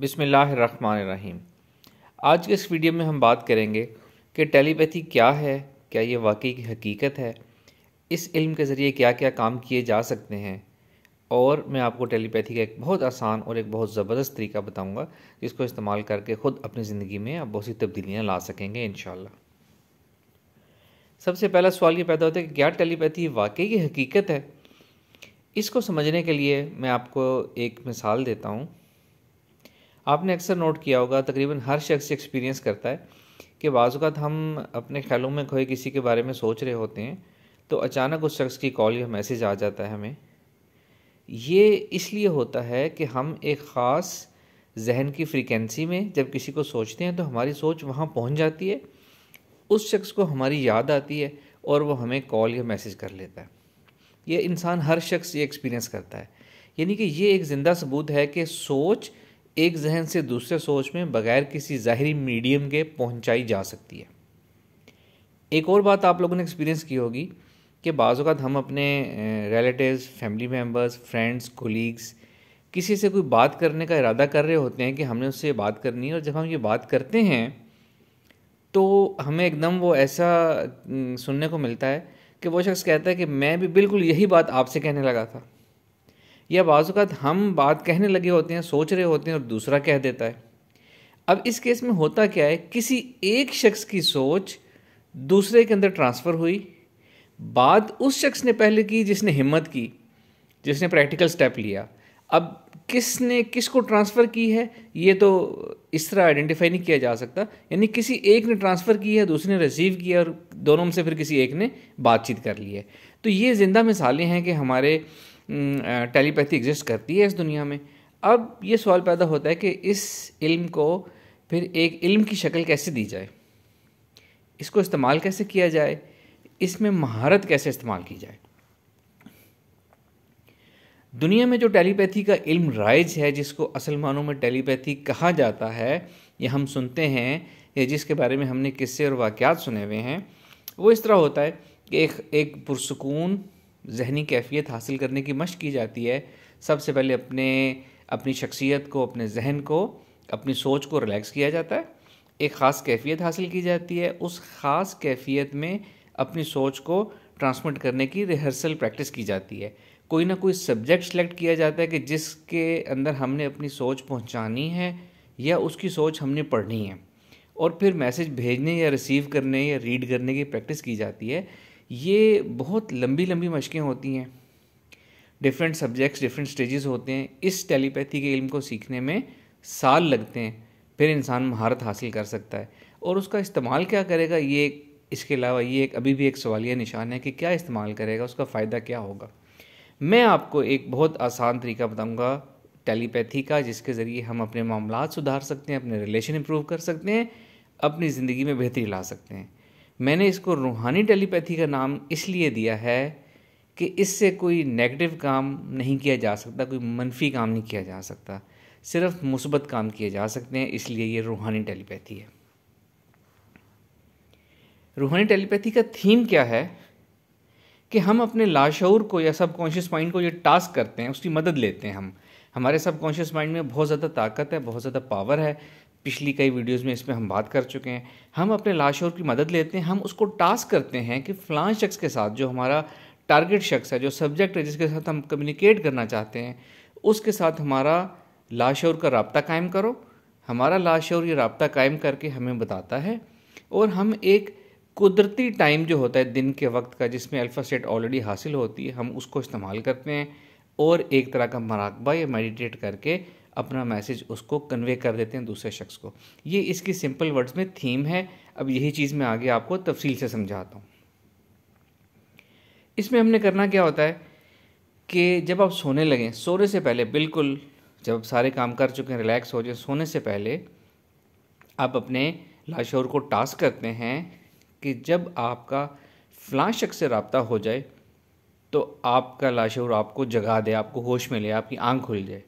बिसमीम आज के इस वीडियो में हम बात करेंगे कि टेलीपैथी क्या है क्या ये वाकई की हकीकत है इस इल्म के ज़रिए क्या क्या काम किए जा सकते हैं और मैं आपको टेलीपैथी का एक बहुत आसान और एक बहुत ज़बरदस्त तरीका बताऊंगा जिसको इस्तेमाल करके ख़ुद अपनी ज़िंदगी में आप बहुत सी तब्दीलियाँ ला सकेंगे इन सबसे पहला सवाल ये पैदा होता है कि क्या टेलीपैथी वाकई की हकीकत है इसको समझने के लिए मैं आपको एक मिसाल देता हूँ आपने अक्सर नोट किया होगा तकरीबन हर शख्स एक्सपीरियंस करता है कि बाज़ात हम अपने ख्यालों में खोए किसी के बारे में सोच रहे होते हैं तो अचानक उस शख्स की कॉल या मैसेज आ जाता है हमें ये इसलिए होता है कि हम एक ख़ास जहन की फ्रिक्वेंसी में जब किसी को सोचते हैं तो हमारी सोच वहाँ पहुँच जाती है उस शख्स को हमारी याद आती है और वो हमें कॉल या मैसेज कर लेता है ये इंसान हर शख्स ये एक्सपीरियंस करता है यानी कि ये एक ज़िंदा सबूत है कि सोच एक जहन से दूसरे सोच में बगैर किसी ज़ाहरी मीडियम के पहुंचाई जा सकती है एक और बात आप लोगों ने एक्सपीरियंस की होगी कि बाज़ात हम अपने relatives family members friends colleagues किसी से कोई बात करने का इरादा कर रहे होते हैं कि हमने उससे बात करनी है और जब हम ये बात करते हैं तो हमें एकदम वो ऐसा सुनने को मिलता है कि वो शख्स कहता है कि मैं भी बिल्कुल यही बात आपसे कहने लगा था या बाज़ात हम बात कहने लगे होते हैं सोच रहे होते हैं और दूसरा कह देता है अब इस केस में होता क्या है किसी एक शख्स की सोच दूसरे के अंदर ट्रांसफ़र हुई बात उस शख्स ने पहले की जिसने हिम्मत की जिसने प्रैक्टिकल स्टेप लिया अब किसने किसको ट्रांसफ़र की है ये तो इस तरह आइडेंटिफाई नहीं किया जा सकता यानी किसी एक ने ट्रांसफ़र की है दूसरे ने रिसीव किया और दोनों में से फिर किसी एक ने बातचीत कर ली है तो ये ज़िंदा मिसालें हैं कि हमारे हम्म, टेलीपैथी एग्जिस्ट करती है इस दुनिया में अब ये सवाल पैदा होता है कि इस इल्म को फिर एक इल्म की शक्ल कैसे दी जाए इसको इस्तेमाल कैसे किया जाए इसमें महारत कैसे इस्तेमाल की जाए दुनिया में जो टेलीपैथी का इल्म राइज है जिसको असल मानों में टेलीपैथी कहा जाता है या हम सुनते हैं या जिसके बारे में हमने किस्से और वाक़ात सुने हुए हैं वो इस तरह होता है कि एक एक पुरसकून जहनी कैफियत हासिल करने की मशक़ की जाती है सबसे पहले अपने अपनी शख्सियत को अपने जहन को अपनी सोच को रिलैक्स किया जाता है एक ख़ास कैफियत हासिल की जाती है उस ख़ास कैफियत में अपनी सोच को ट्रांसमिट करने की रिहर्सल प्रैक्टिस की जाती है कोई ना कोई सब्जेक्ट सेलेक्ट किया जाता है कि जिसके अंदर हमने अपनी सोच पहुंचानी है या उसकी सोच हमने पढ़नी है और फिर मैसेज भेजने या रिसीव करने या रीड करने की प्रैक्टिस की जाती है ये बहुत लंबी लंबी मशक़ें होती हैं डिफरेंट सब्जेक्ट्स डिफरेंट स्टेजेस होते हैं इस टेलीपैथी के इल्म को सीखने में साल लगते हैं फिर इंसान महारत हासिल कर सकता है और उसका इस्तेमाल क्या करेगा ये इसके अलावा ये एक अभी भी एक सवालिया निशान है कि क्या इस्तेमाल करेगा उसका फ़ायदा क्या होगा मैं आपको एक बहुत आसान तरीका बताऊंगा टेलीपैथी का जिसके ज़रिए हम अपने मामला सुधार सकते हैं अपने रिलेशन इम्प्रूव कर सकते हैं अपनी ज़िंदगी में बेहतरी ला सकते हैं मैंने इसको रूहानी टेलीपैथी का नाम इसलिए दिया है कि इससे कोई नेगेटिव काम नहीं किया जा सकता कोई मनफी काम नहीं किया जा सकता सिर्फ मुसबत काम किए जा सकते हैं इसलिए ये रूहानी टेलीपैथी है रूहानी टेलीपैथी का थीम क्या है कि हम अपने लाशूर को या सबकॉन्शियस माइंड को ये टास्क करते हैं उसकी मदद लेते हैं हम हमारे सबकॉन्शियस माइंड में बहुत ज़्यादा ताकत है बहुत ज़्यादा पावर है पिछली कई वीडियोस में इसमें हम बात कर चुके हैं हम अपने लाशोर की मदद लेते हैं हम उसको टास्क करते हैं कि फ़लाँ शख्स के साथ जो हमारा टारगेट शख्स है जो सब्जेक्ट है जिसके साथ हम कम्युनिकेट करना चाहते हैं उसके साथ हमारा लाशोर का रबता कायम करो हमारा लाशोर ये रबता कायम करके हमें बताता है और हम एक कुदरती टाइम जो होता है दिन के वक्त का जिसमें अल्फ़ा सेट ऑलरेडी हासिल होती है हम उसको इस्तेमाल करते हैं और एक तरह का मराकबा या मेडिटेट करके अपना मैसेज उसको कन्वे कर देते हैं दूसरे शख्स को ये इसकी सिंपल वर्ड्स में थीम है अब यही चीज़ मैं आगे आपको तफसील से समझाता हूँ इसमें हमने करना क्या होता है कि जब आप सोने लगें सोने से पहले बिल्कुल जब आप सारे काम कर चुके हैं रिलैक्स हो जाए सोने से पहले आप अपने लाशोर को टास्क करते हैं कि जब आपका फ़लाँ शख्स से रबता हो जाए तो आपका लाशोर आपको जगा दे आपको होश में ले आपकी आंख खुल जाए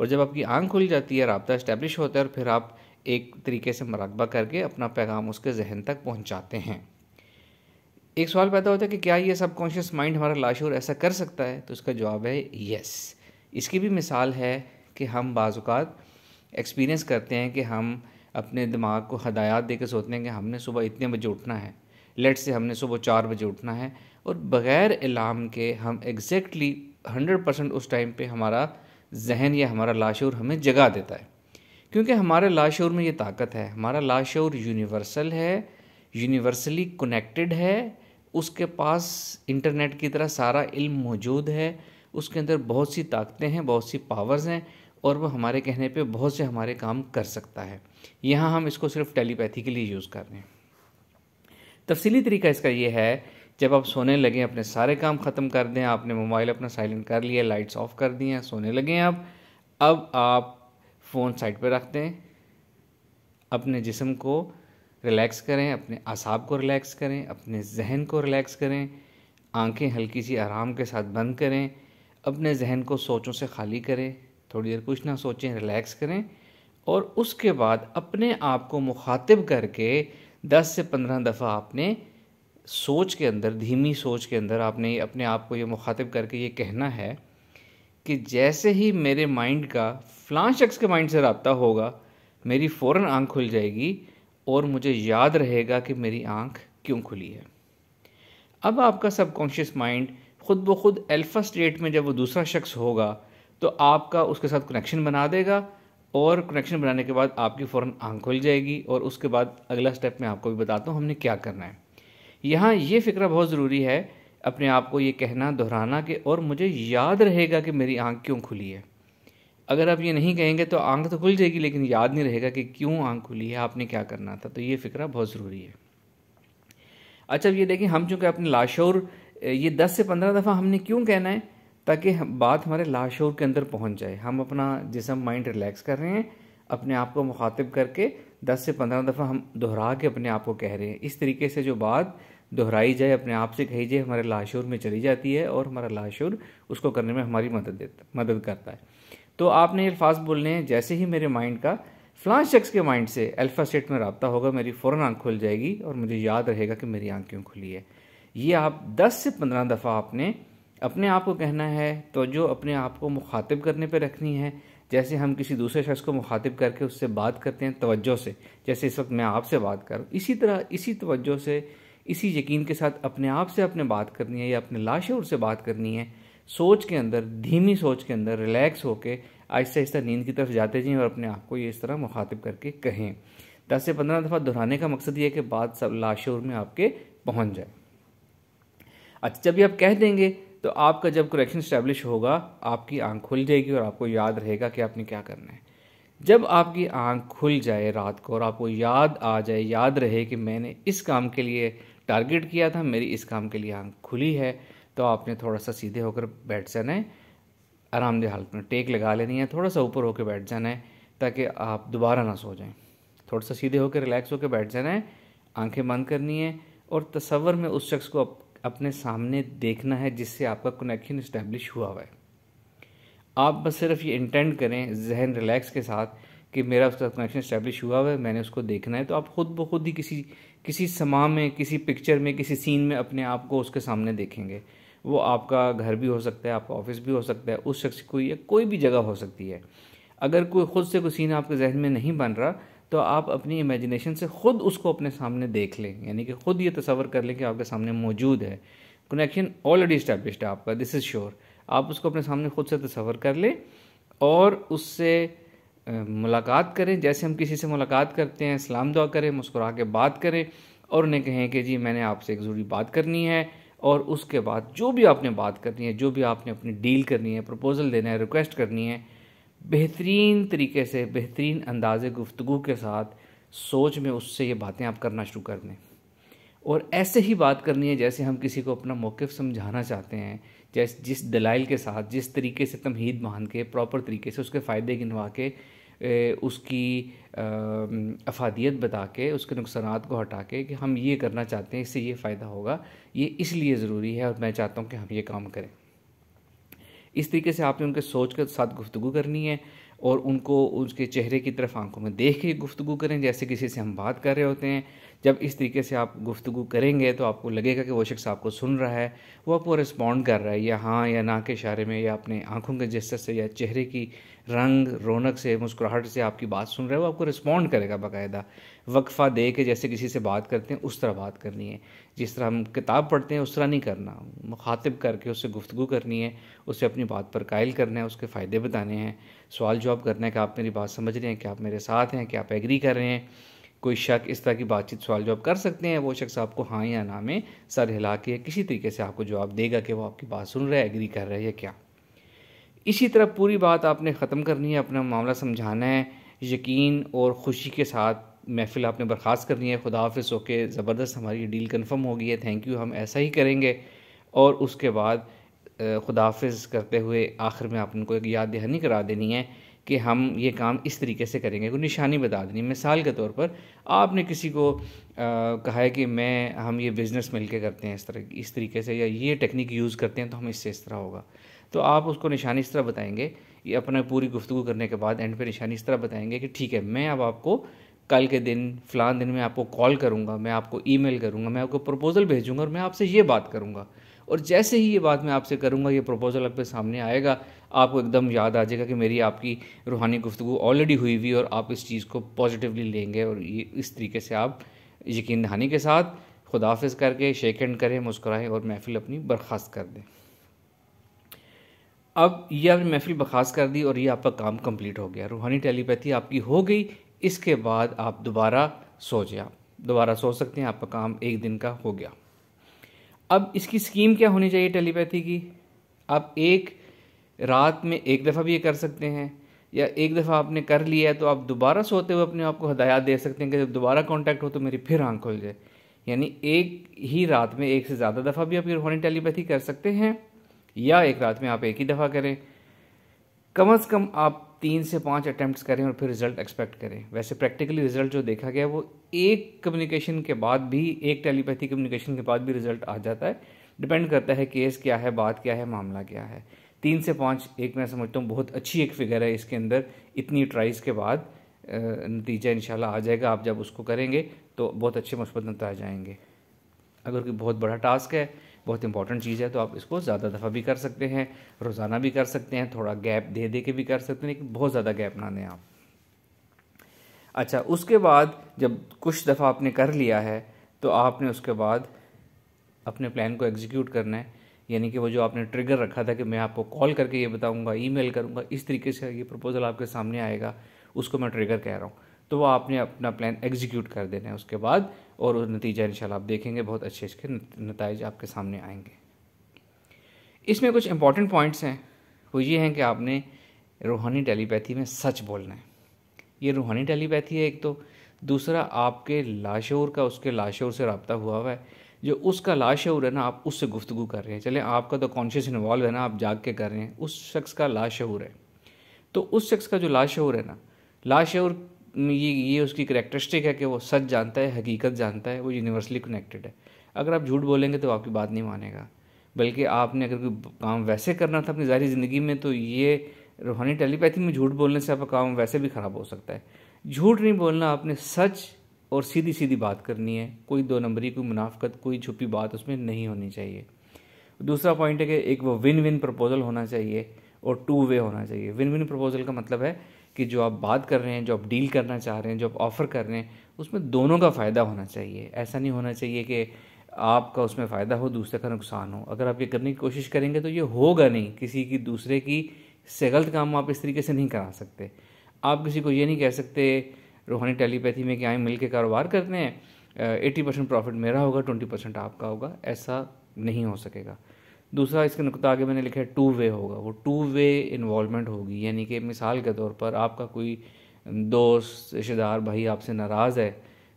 और जब आपकी आँख खुल जाती है रबता इस्टेब्लिश होता है और फिर आप एक तरीके से मराकबा करके अपना पैगाम उसके जहन तक पहुँचाते हैं एक सवाल पैदा होता है कि क्या ये सब कॉन्शियस माइंड हमारा लाशूर ऐसा कर सकता है तो उसका जवाब है यस इसकी भी मिसाल है कि हम बाज़ात एक्सपीरियंस करते हैं कि हम अपने दिमाग को हदायत दे सोचते हैं कि हमने सुबह इतने बजे उठना है लेट से हमने सुबह चार बजे उठना है और बग़ैर इलाम के हम एग्जैक्टली हंड्रेड परसेंट उस टाइम पे हमारा जहन या हमारा लाशूर हमें जगा देता है क्योंकि हमारे लाशूर में ये ताकत है हमारा लाशूर यूनिवर्सल है यूनिवर्सली कनेक्टेड है उसके पास इंटरनेट की तरह सारा इल्म मौजूद है उसके अंदर बहुत सी ताकतें हैं बहुत सी पावर्स हैं और वह हमारे कहने पे बहुत से हमारे काम कर सकता है यहाँ हम इसको सिर्फ टेलीपैथी के लिए यूज़ कर रहे हैं तफसीली तरीका इसका ये है जब आप सोने लगें अपने सारे काम ख़त्म कर दें आपने मोबाइल अपना साइलेंट कर लिया लाइट्स ऑफ कर दी हैं सोने लगे हैं आप अब आप फ़ोन साइड पर रख दें अपने जिसम को रिलैक्स करें अपने असाब को रिलैक्स करें अपने जहन को रिलैक्स करें आंखें हल्की सी आराम के साथ बंद करें अपने जहन को सोचों से खाली करें थोड़ी देर कुछ ना सोचें रिलैक्स करें और उसके बाद अपने आप को मुखातिब करके 10 से 15 दफ़ा आपने सोच के अंदर धीमी सोच के अंदर आपने अपने आप को ये मुखातिब करके ये कहना है कि जैसे ही मेरे माइंड का फ़लाँ शख्स के माइंड से रबता होगा मेरी फ़ौर आँख खुल जाएगी और मुझे याद रहेगा कि मेरी आँख क्यों खुली है अब आपका सबकॉन्शियस माइंड ख़ुद ब खुद एल्फा स्टेट में जब वो दूसरा शख्स होगा तो आपका उसके साथ कनेक्शन बना देगा और कनेक्शन बनाने के बाद आपकी फ़ौर आँख खुल जाएगी और उसके बाद अगला स्टेप मैं आपको भी बताता हूँ हमने क्या करना है यहाँ ये फ़िक्र बहुत ज़रूरी है अपने आप को ये कहना दोहराना कि और मुझे याद रहेगा कि मेरी आँख क्यों खुली है अगर आप ये नहीं कहेंगे तो आँख तो खुल जाएगी लेकिन याद नहीं रहेगा कि क्यों आँख खुली है आपने क्या करना था तो ये फ़िक्र बहुत ज़रूरी है अच्छा ये देखें हम चूँकि अपने लाशोर ये दस से पंद्रह दफ़ा हमने क्यों कहना है ताकि बात हमारे लाशौर के अंदर पहुँच जाए हम अपना जिसम माइंड रिलैक्स कर रहे हैं अपने आप को मुखातिब करके दस से पंद्रह दफ़ा हम दोहरा के अपने आप को कह रहे हैं इस तरीके से जो बात दोहराई जाए अपने आप से कही जाए हमारे लाशूर में चली जाती है और हमारा लाशूर उसको करने में हमारी मदद देता मदद करता है तो आपने अल्फाज बोलने हैं जैसे ही मेरे माइंड का फ्लां शख्स के माइंड से अल्फ़ा सेट में रबता होगा मेरी फ़ौरन आँख खुल जाएगी और मुझे याद रहेगा कि मेरी आँख क्यों खुली है ये आप 10 से 15 दफ़ा आपने अपने आप को कहना है तो जो अपने आप को मुखातिब करने पर रखनी है जैसे हम किसी दूसरे शख्स को मुखातिब करके उससे बात करते हैं तवज्जो से जैसे इस वक्त मैं आपसे बात करूँ इसी तरह इसी तवज्जो से इसी यकीन के साथ अपने आप से अपने बात करनी है या अपने लाशूर से बात करनी है सोच के अंदर धीमी सोच के अंदर रिलैक्स होकर आहिस्ता आहिस्ता नींद की तरफ जाते जाएँ और अपने आप को ये इस तरह मुखातिब करके कहें दस से पंद्रह दफ़ा दोहराने का मकसद ये है कि बात सब लाशूर में आपके पहुँच जाए अच्छा जब ये आप कह देंगे तो आपका जब करेक्शन स्टैब्लिश होगा आपकी आंख खुल जाएगी और आपको याद रहेगा कि आपने क्या करना है जब आपकी आंख खुल जाए रात को और आपको याद आ जाए याद रहे कि मैंने इस काम के लिए टारगेट किया था मेरी इस काम के लिए आंख खुली है तो आपने थोड़ा सा सीधे होकर बैठ जाना है आरामदेह हालत में टेक लगा लेनी है थोड़ा सा ऊपर होकर बैठ जाना है ताकि आप दोबारा ना सो जाएं थोड़ा सा सीधे होकर रिलैक्स होकर बैठ जाना है आंखें बंद करनी है और तस्वर में उस शख्स को अप, अपने सामने देखना है जिससे आपका कनेक्शन इस्टेब्लिश हुआ हुआ है आप बस सिर्फ ये इंटेंड करें जहन रिलैक्स के साथ कि मेरा उसका कनेक्शन इस्टेब्लिश हुआ हुआ है मैंने उसको देखना है तो आप खुद ब खुद ही किसी किसी समा में किसी पिक्चर में किसी सीन में अपने आप को उसके सामने देखेंगे वो आपका घर भी हो सकता है आपका ऑफिस भी हो सकता है उस शख्स को या कोई भी जगह हो सकती है अगर कोई ख़ुद से कोई सीन आपके जहन में नहीं बन रहा तो आप अपनी इमेजिनेशन से ख़ुद उसको अपने सामने देख लें यानी कि ख़ुद ये तस्वर कर लें कि आपके सामने मौजूद है कनेक्शन ऑलरेडी इस्टेब्लिश है आपका दिस इज़ श्योर आप उसको अपने सामने ख़ुद से तस्वर कर लें और उससे मुलाकात करें जैसे हम किसी से मुलाकात करते हैं सलाम दुआ करें मुस्कुरा के बात करें और उन्हें कहें कि जी मैंने आपसे एक ज़रूरी बात करनी है और उसके बाद जो भी आपने बात करनी है जो भी आपने अपनी डील करनी है प्रपोज़ल देना है रिक्वेस्ट करनी है बेहतरीन तरीके से बेहतरीन अंदाज़ गुफ्तु के साथ सोच में उससे ये बातें आप करना शुरू कर दें और ऐसे ही बात करनी है जैसे हम किसी को अपना मौक़ समझाना चाहते हैं जैसे जिस दलाइल के साथ जिस तरीके से तमहीद बांध के प्रॉपर तरीके से उसके फ़ायदे गिनवा के उसकी अफादियत बता के उसके नुकसान को हटा के कि हम ये करना चाहते हैं इससे ये फ़ायदा होगा ये इसलिए ज़रूरी है और मैं चाहता हूँ कि हम ये काम करें इस तरीके से आपने उनके सोच के साथ गुफ्तु करनी है और उनको उसके चेहरे की तरफ आंखों में देख के गुफ्तु करें जैसे किसी से हम बात कर रहे होते हैं जब इस तरीके से आप गुफ्तु करेंगे तो आपको लगेगा कि वो शख्स आपको सुन रहा है वो आपको रिस्पॉन्ड कर रहा है या हाँ या ना के इशारे में या अपने आँखों के जस्तर से या चेहरे की रंग रौनक से मुस्कुराहट से आपकी बात सुन रहा है वो आपको रिस्पॉन्ड करेगा बाकायदा वक्फ़ा दे के जैसे किसी से बात करते हैं उस तरह बात करनी है जिस तरह हम किताब पढ़ते हैं उस तरह नहीं करना मुखातिब करके उससे गुफ्तु करनी है उसे अपनी बात पर कायल करना है उसके फ़ायदे बताने हैं सवाल जवाब करना है कि आप मेरी बात समझ रहे हैं कि आप मेरे साथ हैं कि आप एग्री कर रहे हैं कोई शक इस तरह की बातचीत सवाल जवाब कर सकते हैं वो शख्स आपको हाँ या ना में सर हिला के किसी तरीके से आपको जवाब देगा कि वो आपकी बात सुन रहा है एग्री कर रहा है या क्या इसी तरह पूरी बात आपने ख़त्म करनी है अपना मामला समझाना है यकीन और खुशी के साथ महफिल आपने बर्खास्त करनी है खुदा हाफ होके ज़बरदस्त हमारी डील कन्फर्म हो गई है थैंक यू हम ऐसा ही करेंगे और उसके बाद खुदाफिज करते हुए आखिर में आप उनको एक याद दहानी करा देनी है कि हम ये काम इस तरीके से करेंगे कोई निशानी बता देनी मिसाल के तौर पर आपने किसी को आ, कहा है कि मैं हम ये बिज़नेस मिल के करते हैं इस तरह इस तरीके से या ये टेक्निक यूज़ करते हैं तो हम इससे इस तरह होगा तो आप उसको निशानी इस तरह बताएंगे ये अपना पूरी गुफ्तु करने के बाद एंड पे निशानी इस तरह बताएंगे कि ठीक है मैं अब आपको कल के दिन फ़लान दिन में आपको कॉल करूँगा मैं आपको ईमेल करूँगा मैं आपको प्रपोज़ल भेजूँगा और मैं आपसे ये बात करूँगा और जैसे ही ये बात मैं आपसे करूँगा ये प्रपोज़ल आपके सामने आएगा आपको एकदम याद आ जाएगा कि मेरी आपकी रूहानी गुफ्तु ऑलरेडी हुई हुई और आप इस चीज़ को पॉजिटिवली लेंगे और ये इस तरीके से आप यकीन दहानी के साथ खुदाफिज करके शेक एंड करें मुस्कुराएं और महफिल अपनी बर्खास्त कर दें अब ये आपने महफिल बर्खास्त कर दी और ये आपका काम कंप्लीट हो गया रूहानी टेलीपैथी आपकी हो गई इसके बाद आप दोबारा सो जाए दोबारा सो सकते हैं आपका काम एक दिन का हो गया अब इसकी स्कीम क्या होनी चाहिए टेलीपैथी की आप एक रात में एक दफ़ा भी ये कर सकते हैं या एक दफ़ा आपने कर लिया है तो आप दोबारा सोते हुए अपने आप को हदायत दे सकते हैं कि जब दोबारा कॉन्टैक्ट हो तो मेरी फिर आंख खुल जाए यानी एक ही रात में एक से ज़्यादा दफ़ा भी आप ये टेलीपैथी कर सकते हैं या एक रात में आप एक ही दफ़ा करें कम अज़ कम आप तीन से पाँच अटैम्प्ट करें और फिर रिजल्ट एक्सपेक्ट करें वैसे प्रैक्टिकली रिजल्ट जो देखा गया वो एक कम्युनिकेशन के बाद भी एक टेलीपैथी कम्युनिकेशन के बाद भी रिजल्ट आ जाता है डिपेंड करता है केस क्या है बात क्या है मामला क्या है तीन से पाँच एक मैं समझता हूँ बहुत अच्छी एक फिगर है इसके अंदर इतनी ट्राइज के बाद नतीजा इन आ जाएगा आप जब उसको करेंगे तो बहुत अच्छे मुस्बत आ जाएंगे अगर कोई बहुत बड़ा टास्क है बहुत इंपॉर्टेंट चीज़ है तो आप इसको ज़्यादा दफ़ा भी कर सकते हैं रोज़ाना भी कर सकते हैं थोड़ा गैप दे दे के भी कर सकते हैं लेकिन बहुत ज़्यादा गैप ना दें आप अच्छा उसके बाद जब कुछ दफ़ा आपने कर लिया है तो आपने उसके बाद अपने प्लान को एग्जीक्यूट करना है यानी कि वो जो आपने ट्रिगर रखा था कि मैं आपको कॉल करके ये बताऊँगा ईमेल करूँगा इस तरीके से ये प्रपोज़ल आपके सामने आएगा उसको मैं ट्रिगर कह रहा हूँ तो वो आपने अपना प्लान एग्जीक्यूट कर देना है उसके बाद और नतीजा इन आप देखेंगे बहुत अच्छे इसके नतज आपके सामने आएंगे इसमें कुछ इंपॉर्टेंट पॉइंट्स हैं वो ये हैं कि आपने रूहानी टेलीपैथी में सच बोलना है ये रूहानी टेलीपैथी है एक तो दूसरा आपके लाशोर का उसके लाशोर से रबता हुआ हुआ है जो उसका लाशूर है ना आप उससे गुफ्तु कर रहे हैं चले आपका तो कॉन्शियस इन्वॉल्व है ना आप जाग के कर रहे हैं उस शख्स का लाशूर है तो उस शख्स का जो लाशूर है ना लाशूर ये ये उसकी करेक्टरिस्टिक है कि वो सच जानता है हकीकत जानता है वो यूनिवर्सली कनेक्टेड है अगर आप झूठ बोलेंगे तो आपकी बात नहीं मानेगा बल्कि आपने अगर कोई काम वैसे करना था अपनी जारी ज़िंदगी में तो ये रूहानी टेलीपैथी में झूठ बोलने से आपका काम वैसे भी ख़राब हो सकता है झूठ नहीं बोलना आपने सच और सीधी सीधी बात करनी है कोई दो नंबरी कोई मुनाफ्त कोई छुपी बात उसमें नहीं होनी चाहिए दूसरा पॉइंट है कि एक वो विन विन प्रपोजल होना चाहिए और टू वे होना चाहिए विन विन प्रपोजल का मतलब है कि जो आप बात कर रहे हैं जो आप डील करना चाह रहे हैं जो आप ऑफ़र कर रहे हैं उसमें दोनों का फ़ायदा होना चाहिए ऐसा नहीं होना चाहिए कि आपका उसमें फ़ायदा हो दूसरे का नुकसान हो अगर आप ये करने की कोशिश करेंगे तो ये होगा नहीं किसी की दूसरे की से गलत काम आप इस तरीके से नहीं करा सकते आप किसी को ये नहीं कह सकते रूहानी टेलीपैथी में क्या है मिल के कारोबार करते हैं एट्टी परसेंट प्रॉफिट मेरा होगा ट्वेंटी परसेंट आपका होगा ऐसा नहीं हो सकेगा दूसरा इसके नुकता आगे मैंने लिखा है टू वे होगा वो टू वे इन्वॉलमेंट होगी यानी कि मिसाल के तौर पर आपका कोई दोस्त रिश्तेदार भाई आपसे नाराज़ है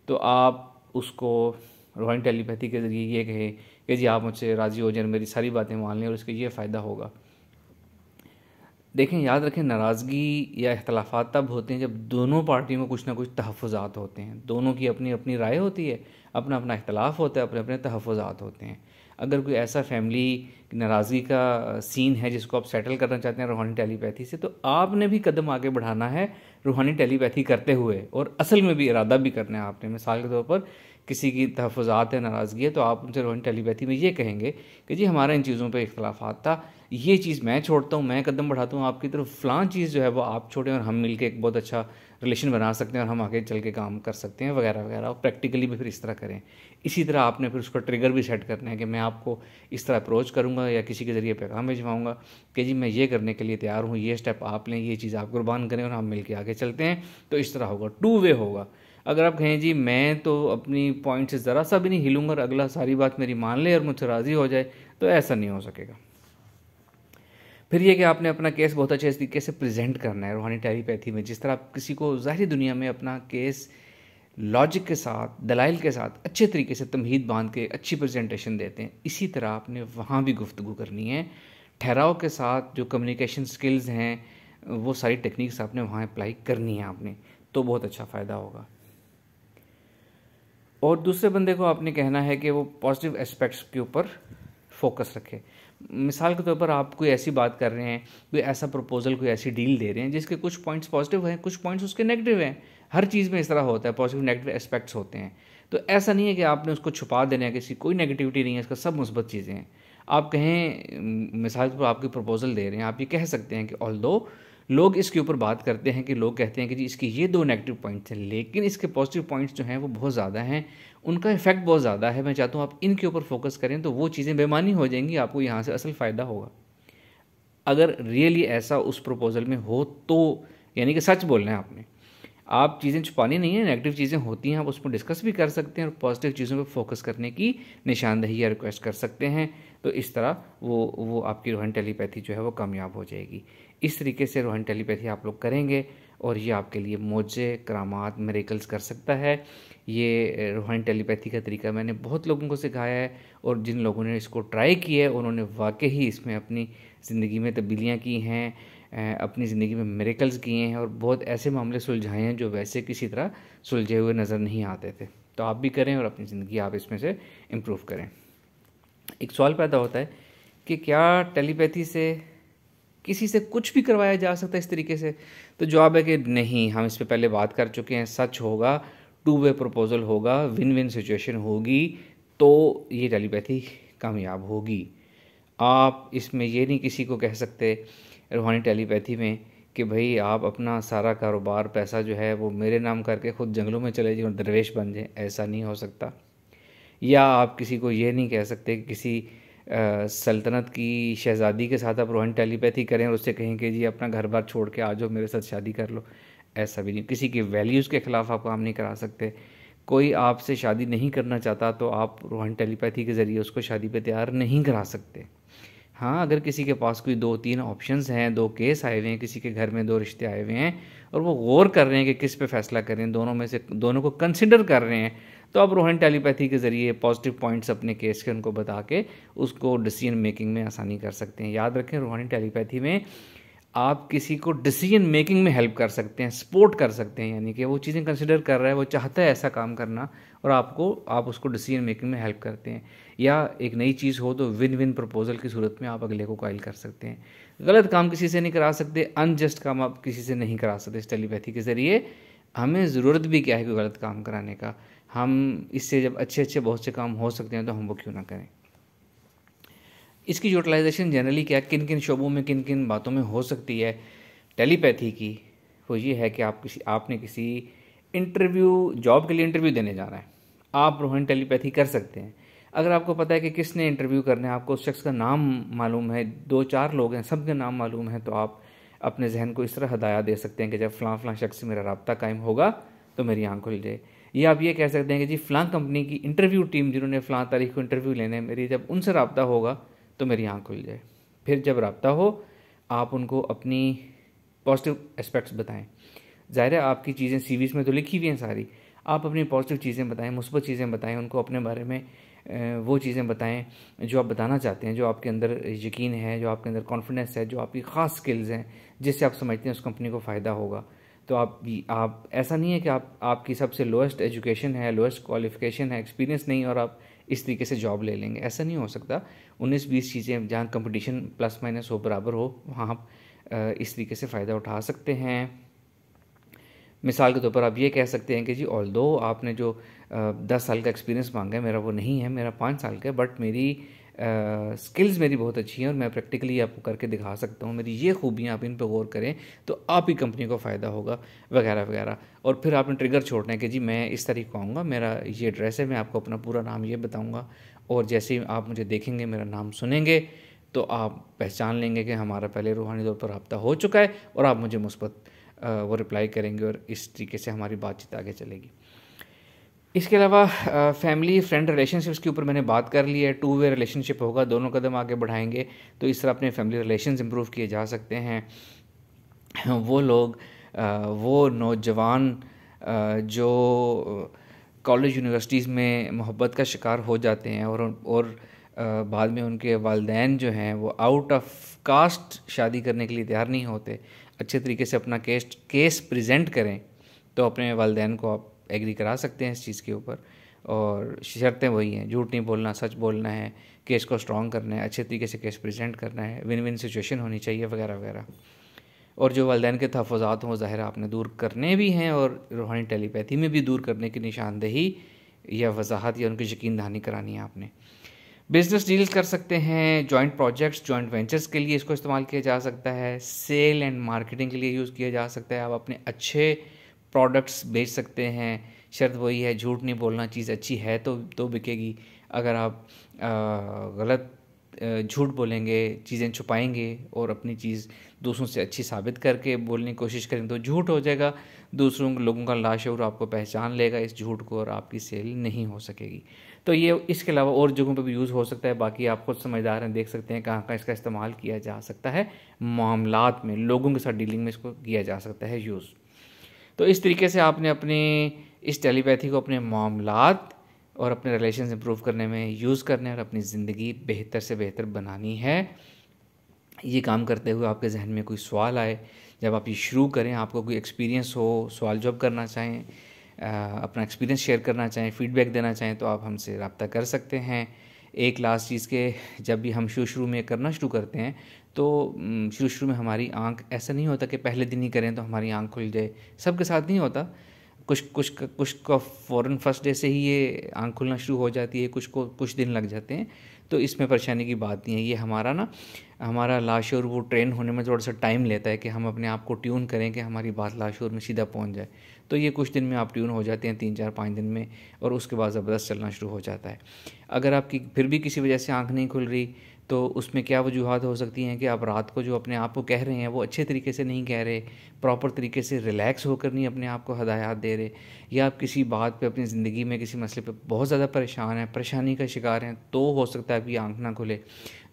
तो आप उसको रोहन टेलीपैथी के ज़रिए ये कहें कि जी आप मुझसे राज़ी हो जाए मेरी सारी बातें मान लें और इसका ये फ़ायदा होगा देखें याद रखें नाराज़गी या अख्तलाफात तब होते हैं जब दोनों पार्टियों में कुछ ना कुछ तहफ़ात होते हैं दोनों की अपनी अपनी राय होती है अपना अपना इख्तलाफ होता है अपने अपने तहफ़ात होते हैं अगर कोई ऐसा फैमिली नाराज़गी का सीन है जिसको आप सेटल करना चाहते हैं रूहानी टेलीपैथी से तो आपने भी कदम आगे बढ़ाना है रूहानी टेलीपैथी करते हुए और असल में भी इरादा भी करना है आपने मिसाल के तौर पर किसी की तहफ़ात है नाराज़गी है तो आप उनसे रोहन टेलीपैथी में ये कहेंगे कि जी हमारा इन चीज़ों पर इख्लाफा था ये चीज़ मैं छोड़ता हूँ मैं कदम बढ़ाता हूँ आपकी तरफ फ़लाँ चीज़ जो है वो आप छोड़ें और हम मिल एक बहुत अच्छा रिलेशन बना सकते हैं और हम आगे चल के काम कर सकते हैं वगैरह वगैरह और प्रैक्टिकली भी फिर इस तरह करें इसी तरह आपने फिर उसका ट्रिगर भी सेट करना है कि मैं आपको इस तरह अप्रोच करूँगा या किसी के ज़रिए पैगाम भिजवाऊँगा कि जी मैं ये करने के लिए तैयार हूँ ये स्टेप आप लें ये चीज़ आप कुर्बान करें और हम मिल के आगे चलते हैं तो इस तरह होगा टू वे होगा अगर आप कहें जी मैं तो अपनी पॉइंट से ज़रा सा भी नहीं हिलूँगा और अगला सारी बात मेरी मान ले और मुझसे राज़ी हो जाए तो ऐसा नहीं हो सकेगा फिर ये कि आपने अपना केस बहुत अच्छे तरीके से प्रेजेंट करना है रूहानी टेलीपैथी में जिस तरह आप किसी को ज़ाहरी दुनिया में अपना केस लॉजिक के साथ दलाइल के साथ अच्छे तरीके से तमहीद बांध के अच्छी प्रेजेंटेशन देते हैं इसी तरह आपने वहाँ भी गुफ्तु करनी है ठहराव के साथ जो कम्युनिकेशन स्किल्स हैं वो सारी टेक्निक्स आपने वहाँ अप्लाई करनी है आपने तो बहुत अच्छा फ़ायदा होगा और दूसरे बंदे को आपने कहना है कि वो पॉजिटिव एस्पेक्ट्स के ऊपर फोकस रखे मिसाल के तौर तो पर आप कोई ऐसी बात कर रहे हैं कोई ऐसा प्रपोजल कोई ऐसी डील दे रहे हैं जिसके कुछ पॉइंट्स पॉजिटिव हैं कुछ पॉइंट्स उसके नेगेटिव हैं हर चीज़ में इस तरह होता है पॉजिटिव नेगेटिव एस्पेक्ट्स होते हैं तो ऐसा नहीं है कि आपने उसको छुपा देना है किसी कोई नेगेटिविटी नहीं है इसका सब मुस्बत चीज़ें हैं आप कहें मिसाल के तौर पर आपकी प्रपोजल दे रहे हैं आप ये कह सकते हैं कि ऑल दो लोग इसके ऊपर बात करते हैं कि लोग कहते हैं कि जी इसकी ये दो नेगेटिव पॉइंट्स हैं लेकिन इसके पॉजिटिव पॉइंट्स जो हैं वो बहुत ज़्यादा हैं उनका इफेक्ट बहुत ज़्यादा है मैं चाहता हूँ आप इनके ऊपर फोकस करें तो वो चीज़ें बेमानी हो जाएंगी आपको यहाँ से असल फ़ायदा होगा अगर रियली ऐसा उस प्रपोज़ल में हो तो यानी कि सच बोलना है आपने आप चीज़ें छुपानी नहीं है नेगेटिव चीज़ें होती हैं आप उसमें डिस्कस भी कर सकते हैं और पॉजिटिव चीज़ों पर फोकस करने की निशानदही या रिक्वेस्ट कर सकते हैं तो इस तरह वो वो आपकी रोहन टेलीपैथी जो है वो कामयाब हो जाएगी इस तरीके से रोहन टेलीपैथी आप लोग करेंगे और ये आपके लिए मोजे करामात मेरेकल्स कर सकता है ये रोहन टेलीपैथी का तरीका मैंने बहुत लोगों को सिखाया है और जिन लोगों ने इसको ट्राई किया है उन्होंने वाकई ही इसमें अपनी ज़िंदगी में तब्दीलियाँ की हैं अपनी ज़िंदगी में मेरेकल्स किए हैं और बहुत ऐसे मामले सुलझाए हैं जो वैसे किसी तरह सुलझे हुए नज़र नहीं आते थे तो आप भी करें और अपनी ज़िंदगी आप इसमें से इम्प्रूव करें एक सवाल पैदा होता है कि क्या टेलीपैथी से किसी से कुछ भी करवाया जा सकता है इस तरीके से तो जवाब है कि नहीं हम इस पर पहले बात कर चुके हैं सच होगा टू वे प्रपोजल होगा विन विन सिचुएशन होगी तो ये टेलीपैथी कामयाब होगी आप इसमें ये नहीं किसी को कह सकते रूहानी टेलीपैथी में कि भाई आप अपना सारा कारोबार पैसा जो है वो मेरे नाम करके खुद जंगलों में चले जाए और दरवेश बन जाए ऐसा नहीं हो सकता या आप किसी को ये नहीं कह सकते कि किसी सल्तनत की शहज़ादी के साथ आप रोहन टेलीपैथी करें और उससे कहें कि जी अपना घर बार छोड़ के आ जाओ मेरे साथ शादी कर लो ऐसा भी नहीं किसी के वैल्यूज़ के ख़िलाफ़ आप काम नहीं करा सकते कोई आपसे शादी नहीं करना चाहता तो आप रोहन टेलीपैथी के ज़रिए उसको शादी पर तैयार नहीं करा सकते हाँ अगर किसी के पास कोई दो तीन ऑप्शंस हैं दो केस आए हुए हैं किसी के घर में दो रिश्ते आए हुए हैं और वो गौर कर रहे हैं कि किस पे फैसला करें दोनों में से दोनों को कंसिडर कर रहे हैं तो आप रोहन टेलीपैथी के ज़रिए पॉजिटिव पॉइंट्स अपने केस के उनको बता के उसको डिसीजन मेकिंग में आसानी कर सकते हैं याद रखें रोहन टेलीपैथी में आप किसी को डिसीजन मेकिंग में हेल्प कर सकते हैं सपोर्ट कर सकते हैं यानी कि वो चीज़ें कंसिडर कर रहा है वो चाहता है ऐसा काम करना और आपको आप उसको डिसीजन मेकिंग में हेल्प करते हैं या एक नई चीज़ हो तो विन विन प्रपोजल की सूरत में आप अगले को कॉल कर सकते हैं गलत काम किसी से नहीं करा सकते अनजस्ट काम आप किसी से नहीं करा सकते इस टेलीपैथी के ज़रिए हमें ज़रूरत भी क्या है कोई गलत काम कराने का हम इससे जब अच्छे अच्छे बहुत से काम हो सकते हैं तो हम वो क्यों ना करें इसकी यूटिलाइजेशन जनरली क्या किन किन शोबों में किन किन बातों में हो सकती है टेलीपैथी की वो ये है कि आप किसी आपने किसी इंटरव्यू जॉब के लिए इंटरव्यू देने जा रहा है आप रोहन टेलीपैथी कर सकते हैं अगर आपको पता है कि किसने इंटरव्यू करना है आपको उस शख्स का नाम मालूम है दो चार लोग हैं सब के नाम मालूम है तो आप अपने जहन को इस तरह हदाया दे सकते हैं कि जब फ़लाँ फ़लाँ शख्स से मेरा रबता कायम होगा तो मेरी आँख खुल जाए या आप ये कह सकते हैं कि जी फ़्लां कंपनी की इंटरव्यू टीम जिन्होंने फ़लाँ तारीख को इंटरव्यू लेने मेरी जब उनसे रबता होगा तो मेरी आँख खुल जाए फिर जब रबता हो आप उनको अपनी पॉजिटिव एस्पेक्ट्स बताएं ज़ाहिर है आपकी चीज़ें सी में तो लिखी हुई हैं सारी आप अपनी पॉजिटिव चीज़ें बताएं मुस्बत चीज़ें बताएं उनको अपने बारे में वो चीज़ें बताएं जो आप बताना चाहते हैं जो आपके अंदर यकीन है जो आपके अंदर कॉन्फिडेंस है जो आपकी ख़ास स्किल्स हैं जिससे आप समझते हैं उस कंपनी को फ़ायदा होगा तो आप आप ऐसा नहीं है कि आप आपकी सबसे लोएस्ट एजुकेशन है लोएस्ट क्वालिफिकेशन है एक्सपीरियंस नहीं और आप इस तरीके से जॉब ले लेंगे ऐसा नहीं हो सकता उन्नीस बीस चीज़ें जहाँ कंपटीशन प्लस माइनस हो बराबर हो वहाँ आप इस तरीके से फ़ायदा उठा सकते हैं मिसाल के तौर तो पर आप ये कह सकते हैं कि जी ऑल दो आपने जो दस साल का एक्सपीरियंस मांगा है मेरा वो नहीं है मेरा पाँच साल का बट मेरी स्किल्स मेरी बहुत अच्छी हैं और मैं प्रैक्टिकली आपको करके दिखा सकता हूँ मेरी ये खूबियाँ आप इन पर गौर करें तो आप ही कंपनी को फ़ायदा होगा वगैरह वगैरह और फिर आपने ट्रिगर छोड़ना है कि जी मैं इस तरीके को आऊँगा मेरा ये एड्रेस है मैं आपको अपना पूरा नाम ये बताऊँगा और जैसे ही आप मुझे देखेंगे मेरा नाम सुनेंगे तो आप पहचान लेंगे कि हमारा पहले रूहानी तौर पर रबता हो चुका है और आप मुझे मुस्बत वो रिप्लाई करेंगे और इस तरीके से हमारी बातचीत आगे चलेगी इसके अलावा फैमिली फ्रेंड रिलेशनशिप्स के ऊपर मैंने बात कर ली है टू वे रिलेशनशिप होगा दोनों कदम आगे बढ़ाएंगे तो इस तरह अपने फैमिली रिलेशन इंप्रूव किए जा सकते हैं वो लोग वो नौजवान जो कॉलेज यूनिवर्सिटीज़ में मोहब्बत का शिकार हो जाते हैं और और बाद में उनके वालदेन जो हैं वो आउट ऑफ कास्ट शादी करने के लिए तैयार नहीं होते अच्छे तरीके से अपना केस केस प्रेजेंट करें तो अपने वालदेन को आप एग्री करा सकते हैं इस चीज़ के ऊपर और शर्तें वही हैं झूठ नहीं बोलना सच बोलना है केस को स्ट्रॉन्ग करना है अच्छे तरीके से केस प्रेजेंट करना है विन विन सिचुएशन होनी चाहिए वगैरह वगैरह और जो वालदेन के तहफ़ात हों ज़ाहिर आपने दूर करने भी हैं और रूहानी टेलीपैथी में भी दूर करने की निशानदेही या वजाहत या उनकी यकीन दहानी करानी है आपने बिजनेस डील्स कर सकते हैं जॉइंट प्रोजेक्ट्स जॉइंट वेंचर्स के लिए इसको इस्तेमाल किया जा सकता है सेल एंड मार्केटिंग के लिए यूज़ किया जा सकता है आप अपने अच्छे प्रोडक्ट्स बेच सकते हैं शर्त वही है झूठ नहीं बोलना चीज़ अच्छी है तो तो बिकेगी अगर आप आ, गलत झूठ बोलेंगे चीज़ें छुपाएंगे और अपनी चीज़ दूसरों से अच्छी साबित करके बोलने की कोशिश करेंगे तो झूठ हो जाएगा दूसरों लोगों का लाश और आपको पहचान लेगा इस झूठ को और आपकी सेल नहीं हो सकेगी तो ये इसके अलावा और जगहों पर भी यूज़ हो सकता है बाकी आप खुद समझदार हैं देख सकते हैं कहाँ कहाँ इसका इस्तेमाल किया जा सकता है मामलात में लोगों के साथ डीलिंग में इसको किया जा सकता है यूज़ तो इस तरीके से आपने अपने इस टेलीपैथी को अपने मामला और अपने रिलेशन इम्प्रूव करने में यूज़ करने और अपनी ज़िंदगी बेहतर से बेहतर बनानी है ये काम करते हुए आपके जहन में कोई सवाल आए जब आप ये शुरू करें आपको कोई एक्सपीरियंस हो सवाल जॉब करना चाहें अपना एक्सपीरियंस शेयर करना चाहें फीडबैक देना चाहें तो आप हमसे रबता कर सकते हैं एक लास्ट चीज़ के जब भी हम शुरू शुरू में करना शुरू करते हैं तो शुरू शुरू में हमारी आंख ऐसा नहीं होता कि पहले दिन ही करें तो हमारी आंख खुल जाए सबके साथ नहीं होता कुछ कुछ कुछ का फ़ौरन फर्स्ट डे से ही ये आँख खुलना शुरू हो जाती है कुछ को कुछ दिन लग जाते हैं तो इसमें परेशानी की बात नहीं है ये हमारा ना हमारा लाशोर वो ट्रेन होने में थोड़ा सा टाइम लेता है कि हम अपने आप को ट्यून करें कि हमारी बात लाशोर में सीधा पहुंच जाए तो ये कुछ दिन में आप ट्यून हो जाते हैं तीन चार पाँच दिन में और उसके बाद ज़बरदस्त चलना शुरू हो जाता है अगर आपकी फिर भी किसी वजह से आँख नहीं खुल रही तो उसमें क्या वजूहत हो सकती हैं कि आप रात को जो अपने आप को कह रहे हैं वो अच्छे तरीके से नहीं कह रहे प्रॉपर तरीके से रिलैक्स होकर नहीं अपने आप को हदायत दे रहे या आप किसी बात पे अपनी ज़िंदगी में किसी मसले पे बहुत ज़्यादा परेशान हैं परेशानी का शिकार हैं तो हो सकता है आपकी आँख ना खुले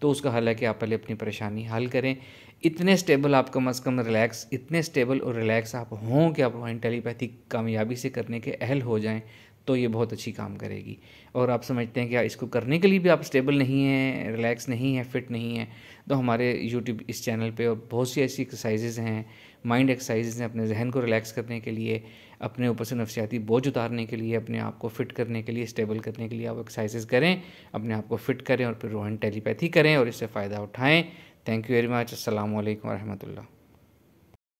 तो उसका हल है कि आप पहले अपनी परेशानी हल करें इतने स्टेबल आप कम अज़ कम रिलैक्स इतने स्टेबल और रिलैक्स आप हों कि आप अपनी टेलीपैथी कामयाबी से करने के अहल हो जाएं तो ये बहुत अच्छी काम करेगी और आप समझते हैं कि इसको करने के लिए भी आप स्टेबल नहीं हैं रिलैक्स नहीं है फिट नहीं हैं तो हमारे यूट्यूब इस चैनल पे और बहुत सी ऐसी एक्सरसाइजेज हैं माइंड एक्सरसाइजेज हैं अपने जहन को रिलैक्स करने के लिए अपने ऊपर से नफसियाती बोझ उतारने के लिए अपने आप को फिट करने के लिए स्टेबल करने के लिए आप एक्सरसाइजेज करें अपने आप को फिट करें और फिर रोहन टेलीपैथी करें और इससे फ़ायदा उठाएँ Thank you very much. Assalamu alaikum warahmatullah.